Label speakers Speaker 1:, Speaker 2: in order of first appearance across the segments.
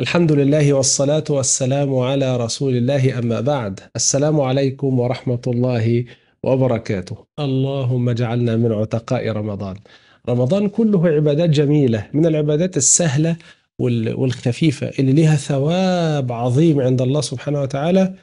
Speaker 1: الحمد لله والصلاة والسلام على رسول الله أما بعد السلام عليكم ورحمة الله وبركاته اللهم اجعلنا من عتقاء رمضان رمضان كله عبادات جميلة من العبادات السهلة والخفيفة اللي لها ثواب عظيم عند الله سبحانه وتعالى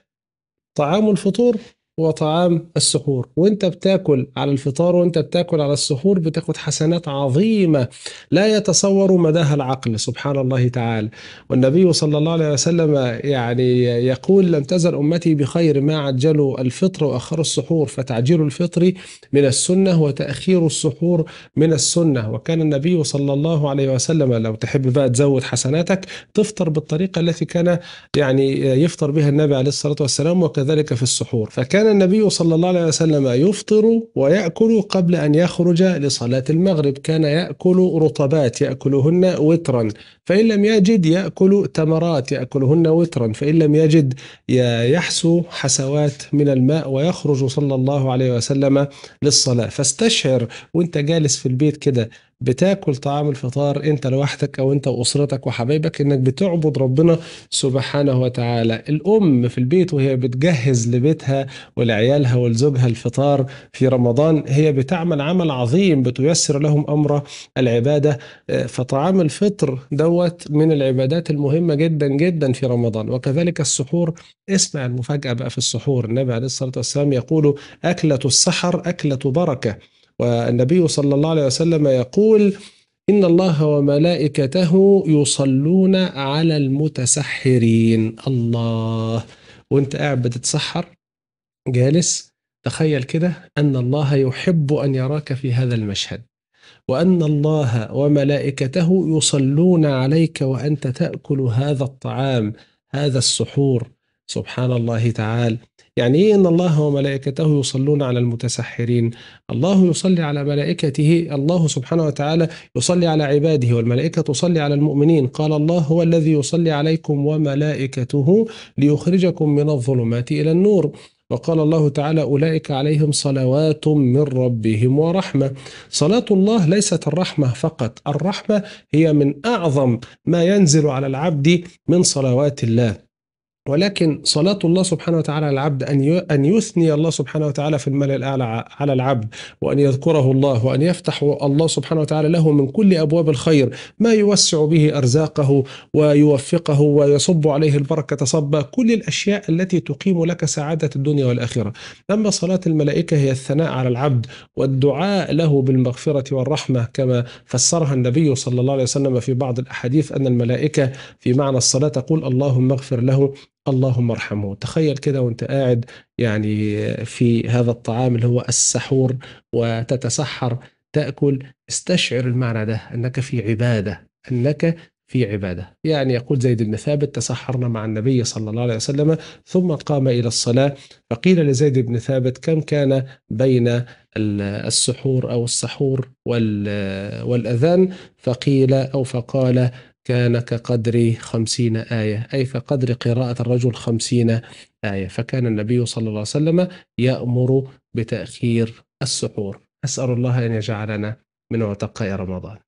Speaker 1: طعام الفطور هو طعام السحور وانت بتاكل على الفطار وانت بتاكل على السحور بتاخد حسنات عظيمة لا يتصور مداها العقل سبحان الله تعالى والنبي صلى الله عليه وسلم يعني يقول لم تزل أمتي بخير ما عجلوا الفطر وأخروا السحور فتعجيل الفطر من السنة وتأخير السحور من السنة وكان النبي صلى الله عليه وسلم لو تحب بقى تزود حسناتك تفطر بالطريقة التي كان يعني يفطر بها النبي عليه الصلاة والسلام وكذلك في السحور فكان النبي صلى الله عليه وسلم يفطر ويأكل قبل أن يخرج لصلاة المغرب كان يأكل رطبات يأكلهن وترا فإن لم يجد يأكل تمرات يأكلهن وترا فإن لم يجد يحسو حسوات من الماء ويخرج صلى الله عليه وسلم للصلاة فاستشعر وانت جالس في البيت كده بتاكل طعام الفطار انت لوحدك او انت واسرتك وحبايبك انك بتعبد ربنا سبحانه وتعالى الام في البيت وهي بتجهز لبيتها ولعيالها ولزوجها الفطار في رمضان هي بتعمل عمل عظيم بتيسر لهم امر العباده فطعام الفطر دوت من العبادات المهمه جدا جدا في رمضان وكذلك السحور اسمع المفاجاه بقى في السحور النبي عليه الصلاه والسلام يقول اكله السحر اكله بركه والنبي صلى الله عليه وسلم يقول إن الله وملائكته يصلون على المتسحرين الله وانت قاعد بتتسحر جالس تخيل كده أن الله يحب أن يراك في هذا المشهد وأن الله وملائكته يصلون عليك وأنت تأكل هذا الطعام هذا السحور سبحان الله تعالى يعني إيه إن الله وملائكته يصلون على المتسحرين الله يصلي على ملائكته الله سبحانه وتعالى يصلي على عباده والملائكة تصلي على المؤمنين قال الله هو الذي يصلي عليكم وملائكته ليخرجكم من الظلمات إلى النور وقال الله تعالى أولئك عليهم صلوات من ربهم ورحمة صلاة الله ليست الرحمة فقط الرحمة هي من أعظم ما ينزل على العبد من صلوات الله ولكن صلاة الله سبحانه وتعالى على العبد أن أن يثني الله سبحانه وتعالى في الملأ الأعلى على العبد وأن يذكره الله وأن يفتح الله سبحانه وتعالى له من كل أبواب الخير ما يوسع به أرزاقه ويوفقه ويصب عليه البركة صبا كل الأشياء التي تقيم لك سعادة الدنيا والآخرة أما صلاة الملائكة هي الثناء على العبد والدعاء له بالمغفرة والرحمة كما فسرها النبي صلى الله عليه وسلم في بعض الأحاديث أن الملائكة في معنى الصلاة تقول اللهم اغفر له اللهم ارحمه تخيل كده وانت قاعد يعني في هذا الطعام اللي هو السحور وتتسحر تاكل استشعر المعنى ده انك في عباده انك في عباده يعني يقول زيد بن ثابت تسحرنا مع النبي صلى الله عليه وسلم ثم قام الى الصلاه فقيل لزيد بن ثابت كم كان بين السحور او السحور والاذان فقيل او فقال كان كقدر خمسين آية أي فقدر قراءة الرجل خمسين آية فكان النبي صلى الله عليه وسلم يأمر بتأخير السحور أسأل الله أن يجعلنا من وتقى رمضان